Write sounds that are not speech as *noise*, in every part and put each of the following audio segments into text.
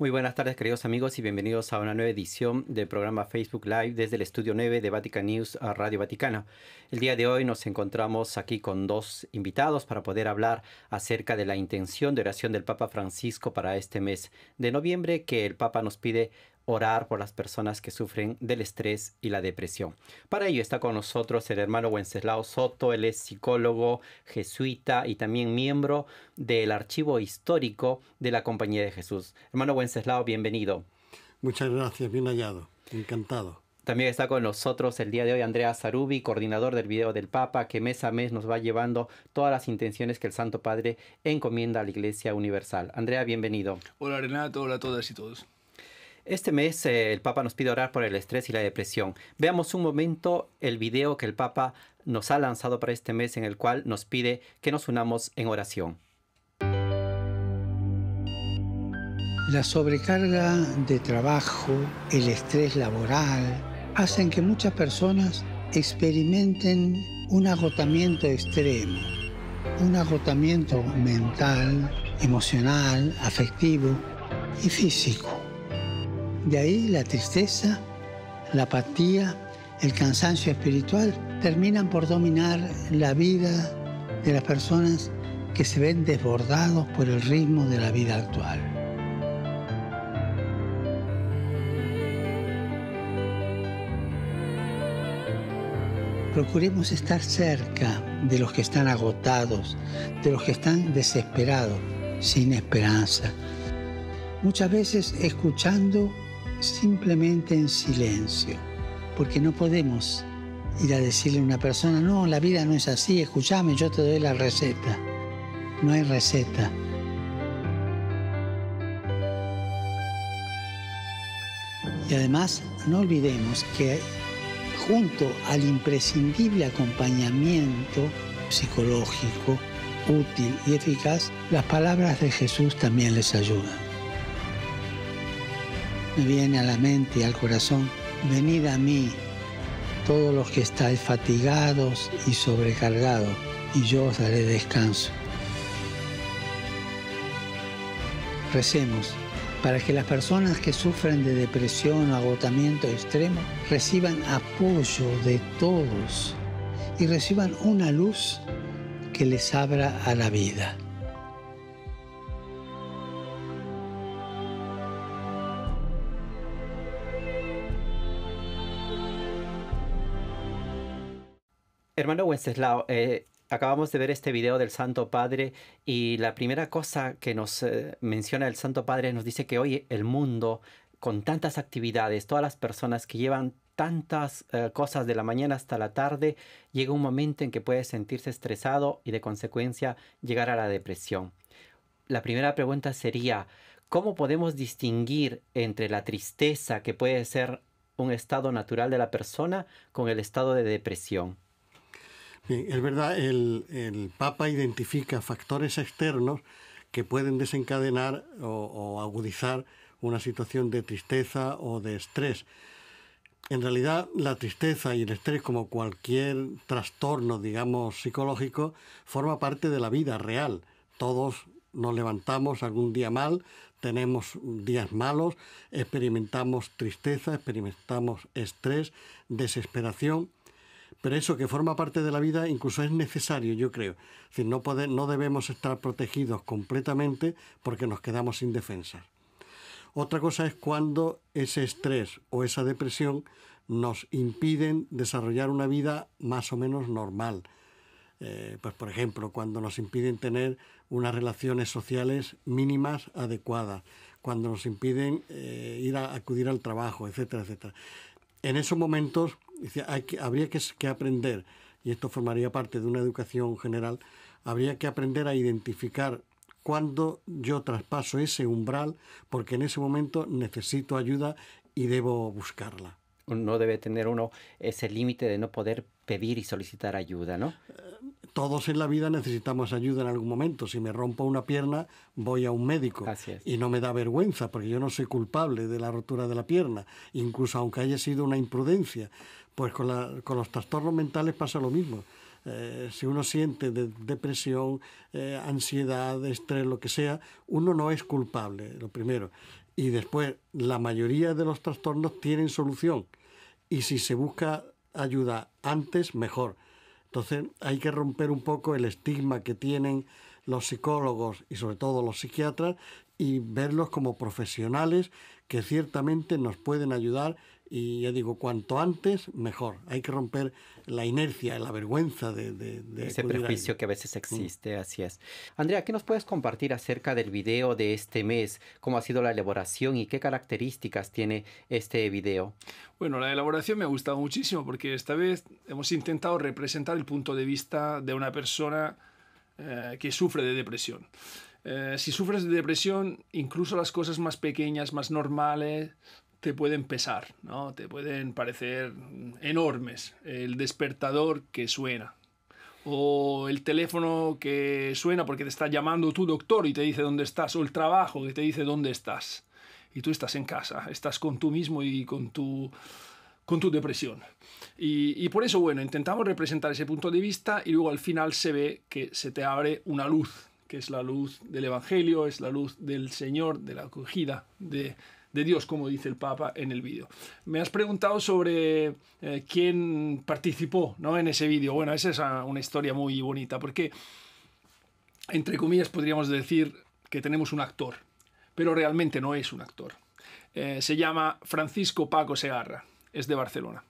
Muy buenas tardes, queridos amigos, y bienvenidos a una nueva edición del programa Facebook Live desde el Estudio 9 de Vatican News a Radio Vaticana. El día de hoy nos encontramos aquí con dos invitados para poder hablar acerca de la intención de oración del Papa Francisco para este mes de noviembre que el Papa nos pide orar por las personas que sufren del estrés y la depresión. Para ello está con nosotros el hermano Wenceslao Soto, él es psicólogo jesuita y también miembro del archivo histórico de la Compañía de Jesús. Hermano Wenceslao, bienvenido. Muchas gracias, bien hallado, encantado. También está con nosotros el día de hoy Andrea Zarubi, coordinador del video del Papa, que mes a mes nos va llevando todas las intenciones que el Santo Padre encomienda a la Iglesia Universal. Andrea, bienvenido. Hola Renato, hola a todas y todos. Este mes eh, el Papa nos pide orar por el estrés y la depresión. Veamos un momento el video que el Papa nos ha lanzado para este mes en el cual nos pide que nos unamos en oración. La sobrecarga de trabajo, el estrés laboral, hacen que muchas personas experimenten un agotamiento extremo, un agotamiento mental, emocional, afectivo y físico. De ahí la tristeza, la apatía, el cansancio espiritual terminan por dominar la vida de las personas que se ven desbordados por el ritmo de la vida actual. Procuremos estar cerca de los que están agotados, de los que están desesperados, sin esperanza. Muchas veces escuchando simplemente en silencio, porque no podemos ir a decirle a una persona, no, la vida no es así, escúchame, yo te doy la receta. No hay receta. Y además, no olvidemos que junto al imprescindible acompañamiento psicológico, útil y eficaz, las palabras de Jesús también les ayudan me viene a la mente y al corazón, venid a mí todos los que estáis fatigados y sobrecargados, y yo os daré descanso. Recemos para que las personas que sufren de depresión o agotamiento extremo reciban apoyo de todos y reciban una luz que les abra a la vida. Hermano Wenceslao, eh, acabamos de ver este video del Santo Padre y la primera cosa que nos eh, menciona el Santo Padre nos dice que hoy el mundo, con tantas actividades, todas las personas que llevan tantas eh, cosas de la mañana hasta la tarde, llega un momento en que puede sentirse estresado y de consecuencia llegar a la depresión. La primera pregunta sería, ¿cómo podemos distinguir entre la tristeza que puede ser un estado natural de la persona con el estado de depresión? es verdad, el, Papa identifica factores externos que pueden desencadenar o, o agudizar una situación de tristeza o de estrés. En realidad, la tristeza y el estrés, como cualquier trastorno, digamos, psicológico, forma parte de la vida real. Todos nos levantamos algún día mal, tenemos días malos, experimentamos tristeza, experimentamos estrés, desesperación pero eso que forma parte de la vida incluso es necesario, yo creo. Es no, no debemos estar protegidos completamente porque nos quedamos sin defensa. Otra cosa es cuando ese estrés o esa depresión nos impiden desarrollar una vida más o menos normal. Eh, pues por ejemplo, cuando nos impiden tener unas relaciones sociales mínimas adecuadas, cuando nos impiden eh, ir a acudir al trabajo, etcétera, etcétera en esos momentos habría que, aprender, y esto formaría parte de una educación general, habría que aprender a identificar cuando yo traspaso ese umbral, porque en ese momento necesito ayuda y debo buscarla. No debe tener uno ese límite de no poder pedir y solicitar ayuda, ¿no? Eh, todos en la vida necesitamos ayuda en algún momento. Si me rompo una pierna, voy a un médico. Y no me da vergüenza, porque yo no soy culpable de la rotura de la pierna, incluso aunque haya sido una imprudencia. Pues con, los trastornos mentales pasa lo mismo. Eh, si uno siente depresión, eh, ansiedad, estrés, lo que sea, uno no es culpable, lo primero. Y después, la mayoría de los trastornos tienen solución. Y si se busca ayuda antes, mejor entonces hay que romper un poco el estigma que tienen los psicólogos y sobre todo los psiquiatras y verlos como profesionales que ciertamente nos pueden ayudar y ya digo, cuanto antes, mejor. Hay que romper la inercia, la vergüenza de... Ese prejuicio que a veces mm. existe, así es. Andrea, ¿qué nos puedes compartir acerca del video de este mes? ¿Cómo ha sido la elaboración y qué características tiene este video? Bueno, la elaboración me ha gustado muchísimo porque esta vez hemos intentado representar el punto de vista de una persona eh, que sufre de depresión. Eh, si sufres de depresión, incluso las cosas más pequeñas, más normales, te pueden pesar, ¿no? Te pueden parecer enormes. El despertador que suena. O el teléfono que suena porque te está llamando tu doctor y te dice dónde estás. O el trabajo que te dice dónde estás. Y tú estás en casa, estás con tú mismo y con tu, con tu depresión. Y, y por eso, bueno, intentamos representar ese punto de vista y luego al final se ve que se te abre una luz, que es la luz del Evangelio, es la luz del Señor, de la acogida, de, de Dios, como dice el Papa en el vídeo. Me has preguntado sobre eh, quién participó ¿no? en ese vídeo. Bueno, esa es una historia muy bonita, porque, entre comillas, podríamos decir que tenemos un actor, pero realmente no es un actor. Eh, se llama Francisco Paco Segarra, es de Barcelona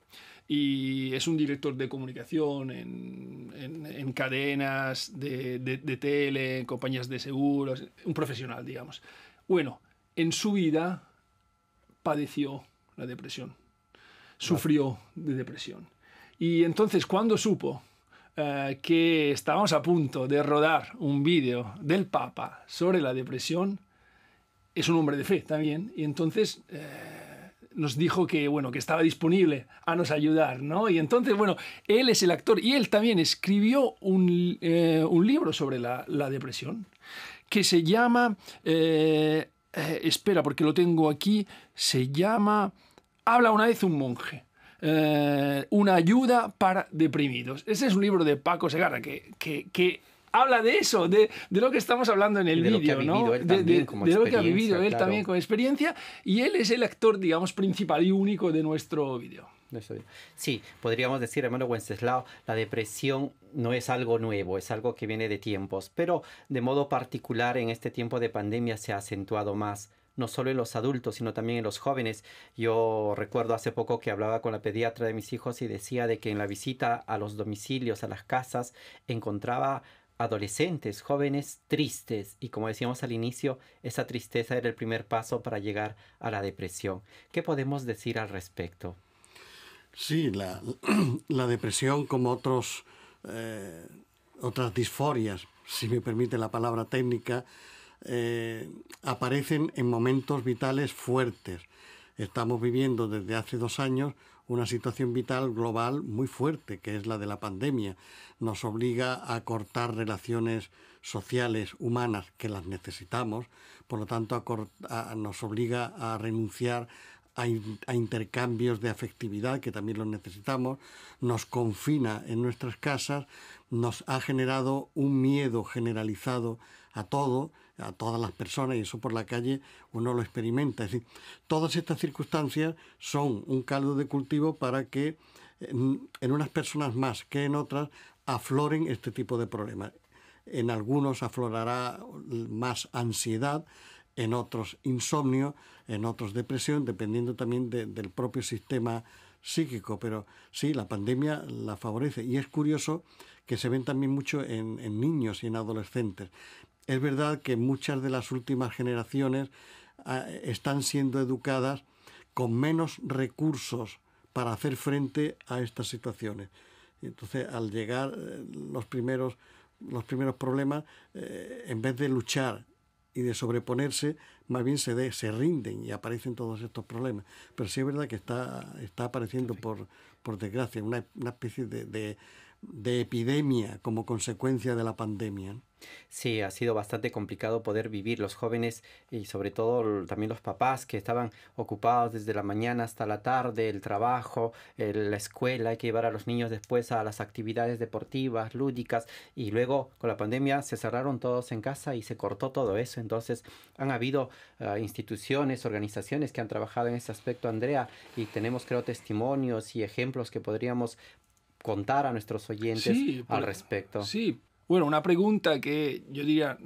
y es un director de comunicación en, cadenas de, tele, en compañías de seguros, un profesional, digamos. Bueno, en su vida padeció la depresión, sufrió de depresión. Y entonces cuando supo eh, que estábamos a punto de rodar un vídeo del Papa sobre la depresión, es un hombre de fe también, y entonces... Eh, nos dijo que bueno que estaba disponible a nos ayudar no y entonces bueno él es el actor y él también escribió un, eh, libro sobre la, depresión que se llama eh, espera, porque lo tengo aquí, se llama Habla una vez un monje. Eh, una ayuda para deprimidos. Ese es un libro de Paco Segarra que, que, habla de eso, de, lo que estamos hablando en el vídeo, ¿no? de, lo que ha vivido él también con experiencia y él es el actor, digamos, principal y único de nuestro vídeo. Sí, podríamos decir, hermano Wenceslao, la depresión no es algo nuevo, es algo que viene de tiempos, pero de modo particular en este tiempo de pandemia se ha acentuado más no solo en los adultos, sino también en los jóvenes. Yo recuerdo hace poco que hablaba con la pediatra de mis hijos y decía de que en la visita a los domicilios, a las casas, encontraba adolescentes, jóvenes tristes y como decíamos al inicio, esa tristeza era el primer paso para llegar a la depresión. ¿Qué podemos decir al respecto? Sí, *clears throat* la, depresión como otros, eh, otras disforias, si me permite la palabra técnica, eh, aparecen en momentos vitales fuertes. Estamos viviendo desde hace dos años una situación vital global muy fuerte, que es la de la pandemia. Nos obliga a cortar relaciones sociales, humanas, que las necesitamos, por lo tanto nos obliga a renunciar a, intercambios de afectividad, que también los necesitamos, nos confina en nuestras casas, nos ha generado un miedo generalizado a todo, a todas las personas, y eso por la calle uno lo experimenta. Es decir, todas estas circunstancias son un caldo de cultivo para que en, en unas personas más que en otras afloren este tipo de problemas. En algunos aflorará más ansiedad, en otros insomnio, en otros depresión, dependiendo también del propio sistema psíquico, pero sí, la pandemia la favorece. Y es curioso que se ven también mucho en, niños y en adolescentes. Es verdad que muchas de las últimas generaciones ah, están siendo educadas con menos recursos para hacer frente a estas situaciones. Entonces, al llegar eh, los primeros, los primeros problemas, eh, en vez de luchar y de sobreponerse, más bien se, de, se rinden y aparecen todos estos problemas. Pero sí es verdad que está, está apareciendo, por, por desgracia, una, una especie de, de, epidemia como consecuencia de la pandemia. Sí, ha sido bastante complicado poder vivir los jóvenes y sobre todo también los papás que estaban ocupados desde la mañana hasta la tarde, el trabajo, la escuela, hay que llevar a los niños después a las actividades deportivas, lúdicas y luego con la pandemia se cerraron todos en casa y se cortó todo eso. Entonces han habido ah, instituciones, organizaciones que han trabajado en ese aspecto, Andrea, y tenemos creo testimonios y ejemplos que podríamos contar a nuestros oyentes al respecto. Sí, bueno, una pregunta que yo diría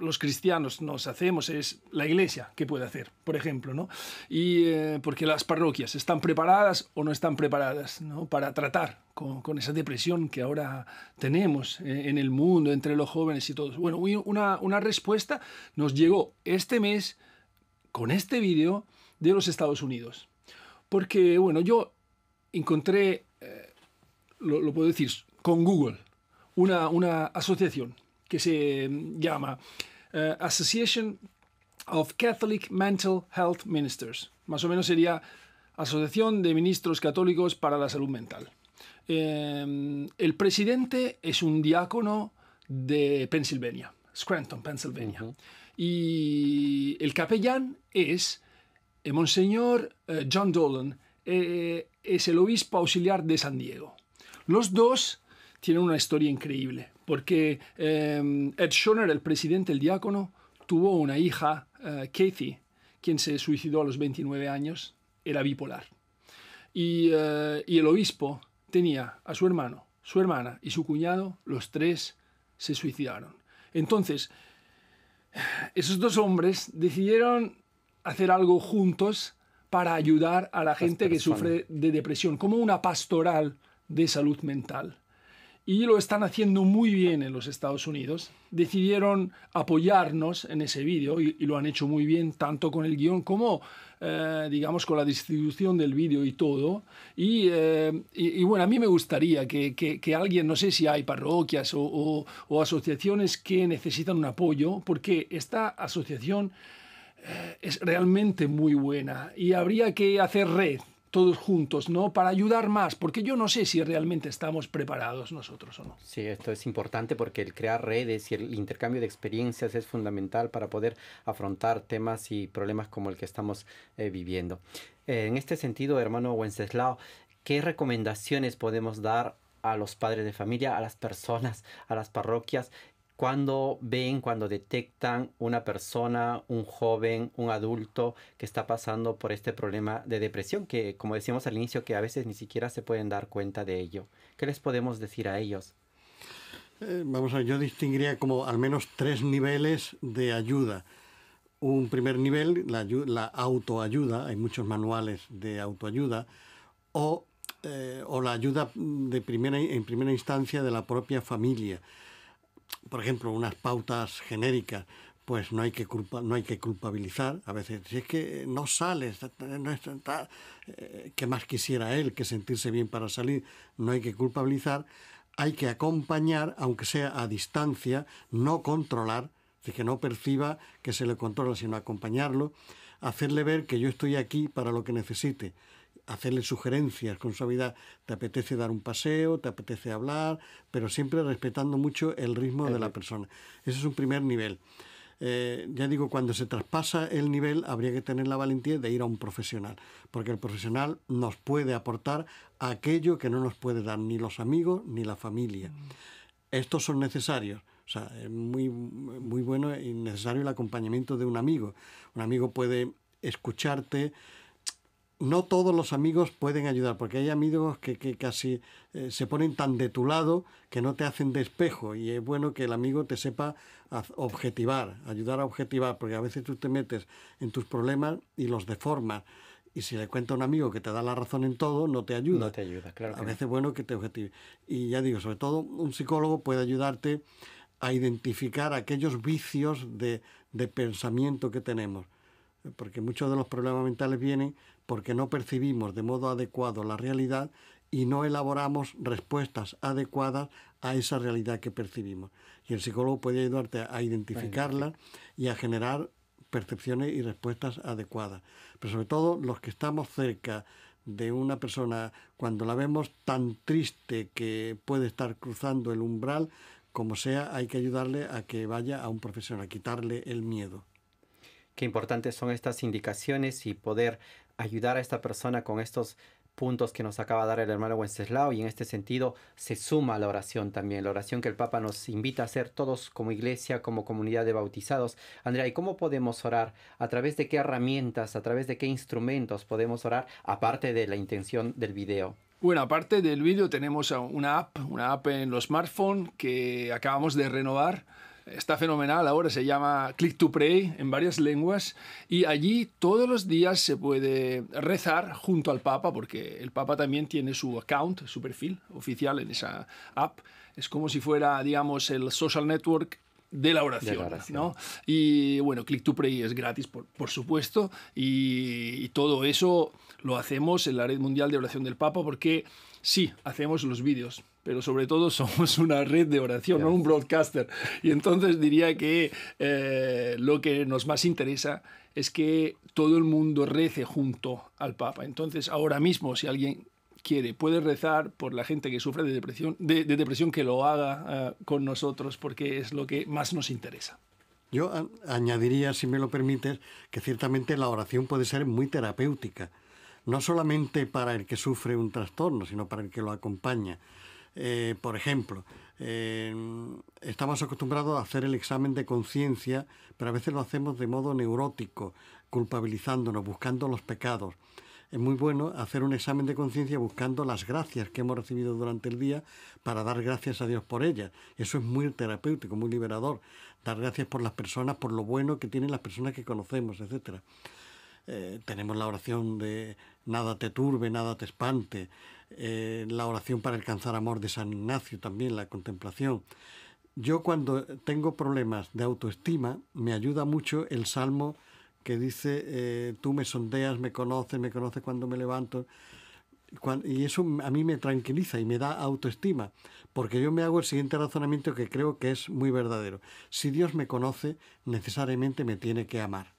los cristianos nos hacemos es la iglesia, ¿qué puede hacer? Por ejemplo, ¿no? Y eh, porque las parroquias están preparadas o no están preparadas para tratar con, esa depresión que ahora tenemos eh, en el mundo, entre los jóvenes y todos. Bueno, una, respuesta nos llegó este mes con este vídeo de los Estados Unidos. Porque, bueno, yo encontré, eh, lo puedo decir, con Google una, asociación que se mm, llama eh, Association of Catholic Mental Health Ministers. Más o menos sería Asociación de Ministros Católicos para la Salud Mental. Em, el presidente es un diácono de Pensilvania, Scranton, Pennsylvania. Y el capellán es el eh, Monseñor eh, John Dolan, es el obispo auxiliar de San Diego. Los dos tienen una historia increíble, porque em, Ed Schoner, el presidente, el diácono, tuvo una hija, eh, Kathy, quien se suicidó a los 29 años, era bipolar. Eh, y el obispo tenía a su hermano, su hermana y su cuñado, los tres se suicidaron. Entonces, esos dos hombres decidieron hacer algo juntos para ayudar a la gente que sufre de depresión, como una pastoral de salud mental y lo están haciendo muy bien en los Estados Unidos. Decidieron apoyarnos en ese vídeo y, lo han hecho muy bien, tanto con el guión como, eh, digamos, con la distribución del vídeo y todo. Y, eh, bueno, a mí me gustaría que, alguien, no sé si hay parroquias o, asociaciones que necesitan un apoyo, porque esta asociación eh, es realmente muy buena y habría que hacer red todos juntos, ¿no? Para ayudar más, porque yo no sé si realmente estamos preparados nosotros o no. Sí, esto es importante porque el crear redes y el intercambio de experiencias es fundamental para poder afrontar temas y problemas como el que estamos eh, viviendo. Eh, en este sentido, hermano Wenceslao, ¿qué recomendaciones podemos dar a los padres de familia, a las personas, a las parroquias cuando ven, cuando detectan una persona, un joven, un adulto que está pasando por este problema de depresión, que como decíamos al inicio, que a veces ni siquiera se pueden dar cuenta de ello. ¿Qué les podemos decir a ellos? Eh, vamos a ver, yo distinguiría como al menos tres niveles de ayuda. Un primer nivel, la, la autoayuda, hay muchos manuales de autoayuda, o, eh, o la ayuda de primera, en primera instancia de la propia familia por ejemplo, unas pautas genéricas, pues no hay que no hay que culpabilizar a veces si es que no sale, no es eh, que más quisiera él que sentirse bien para salir no hay que culpabilizar hay que acompañar aunque sea a distancia no controlar de que no perciba que se le controla sino acompañarlo hacerle ver que yo estoy aquí para lo que necesite hacerle sugerencias con suavidad. Te apetece dar un paseo, te apetece hablar, pero siempre respetando mucho el ritmo de la persona. Ese es un primer nivel. Eh, ya digo, cuando se traspasa el nivel habría que tener la valentía de ir a un profesional, porque el profesional nos puede aportar aquello que no nos puede dar ni los amigos ni la familia. Mm. Estos son necesarios. O sea, es muy, muy bueno y necesario el acompañamiento de un amigo. Un amigo puede escucharte, no todos los amigos pueden ayudar, porque hay amigos que, casi eh, se ponen tan de tu lado que no te hacen despejo y es bueno que el amigo te sepa objetivar, ayudar a objetivar, porque a veces tú te metes en tus problemas y los deformas. Y si le cuenta a un amigo que te da la razón en todo, no te ayuda. No te ayuda, claro. A veces es bueno que te objetive. Y ya digo, sobre todo un psicólogo puede ayudarte a identificar aquellos vicios de pensamiento que tenemos porque muchos de los problemas mentales vienen porque no percibimos de modo adecuado la realidad y no elaboramos respuestas adecuadas a esa realidad que percibimos. Y el psicólogo puede ayudarte a identificarla y a generar percepciones y respuestas adecuadas. Pero sobre todo los que estamos cerca de una persona, cuando la vemos tan triste que puede estar cruzando el umbral, como sea, hay que ayudarle a que vaya a un profesional, a quitarle el miedo qué importantes son estas indicaciones y poder ayudar a esta persona con estos puntos que nos acaba de dar el hermano Wenceslao y en este sentido se suma la oración también, la oración que el Papa nos invita a hacer todos como iglesia, como comunidad de bautizados. Andrea, ¿y cómo podemos orar? ¿A través de qué herramientas, a través de qué instrumentos podemos orar, aparte de la intención del video? Bueno, aparte del video tenemos una app, una app en los smartphones que acabamos de renovar Está fenomenal, ahora se llama Click to Pray en varias lenguas y allí todos los días se puede rezar junto al Papa, porque el Papa también tiene su account, su perfil oficial en esa app. Es como si fuera, digamos, el social network de la oración. Y bueno, Click to Pray es gratis, por, supuesto, y todo eso lo hacemos en la Red Mundial de Oración del Papa porque sí, hacemos los vídeos, pero sobre todo *laughs* somos una red de oración, no un broadcaster. Y entonces diría que eh, lo que nos más interesa es que todo el mundo rece junto al Papa. Entonces, ahora mismo, si alguien quiere, puede rezar por la gente que sufre de depresión, de, depresión que lo haga eh, con nosotros, porque es lo que más nos interesa. Yo añadiría, si me lo permites, que ciertamente la oración puede ser muy terapéutica no solamente para el que sufre un trastorno, sino para el que lo acompaña. Eh, por ejemplo, eh, estamos acostumbrados a hacer el examen de conciencia, pero a veces lo hacemos de modo neurótico, culpabilizándonos, buscando los pecados. Es muy bueno hacer un examen de conciencia buscando las gracias que hemos recibido durante el día para dar gracias a Dios por ellas. Eso es muy terapéutico, muy liberador. Dar gracias por las personas, por lo bueno que tienen las personas que conocemos, etcétera. Eh, tenemos la oración de nada te turbe, nada te espante, eh, la oración para alcanzar amor de San Ignacio también, la contemplación. Yo cuando tengo problemas de autoestima me ayuda mucho el salmo que dice, eh, tú me sondeas, me conoces, me conoces cuando me levanto. y eso a mí me tranquiliza y me da autoestima, porque yo me hago el siguiente razonamiento que creo que es muy verdadero. Si Dios me conoce, necesariamente me tiene que amar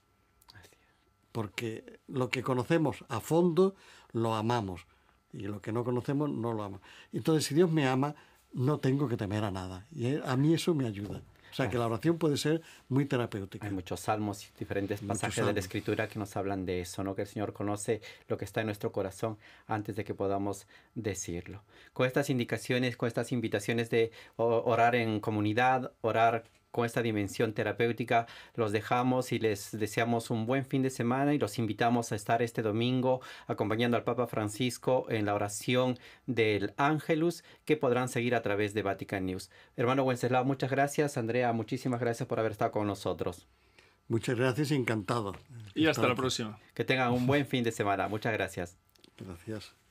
porque lo que conocemos a fondo lo amamos y lo que no conocemos no lo ama Entonces, si Dios me ama, no tengo que temer a nada y eh, a mí eso me ayuda. O sea, que la oración puede ser muy terapéutica. Hay muchos salmos y diferentes pasajes de la Escritura que nos hablan de eso, ¿no? Que el Señor conoce lo que está en nuestro corazón antes de que podamos decirlo. Con estas indicaciones, con estas invitaciones de orar en comunidad, orar con esta dimensión terapéutica los dejamos y les deseamos un buen fin de semana y los invitamos a estar este domingo acompañando al Papa Francisco en la oración del Ángelus que podrán seguir a través de Vatican News. Hermano Wenceslao, muchas gracias. Andrea, muchísimas gracias por haber estado con nosotros. Muchas gracias, encantado. Y hasta la próxima. Que tengan un buen fin de semana. Muchas gracias. Gracias.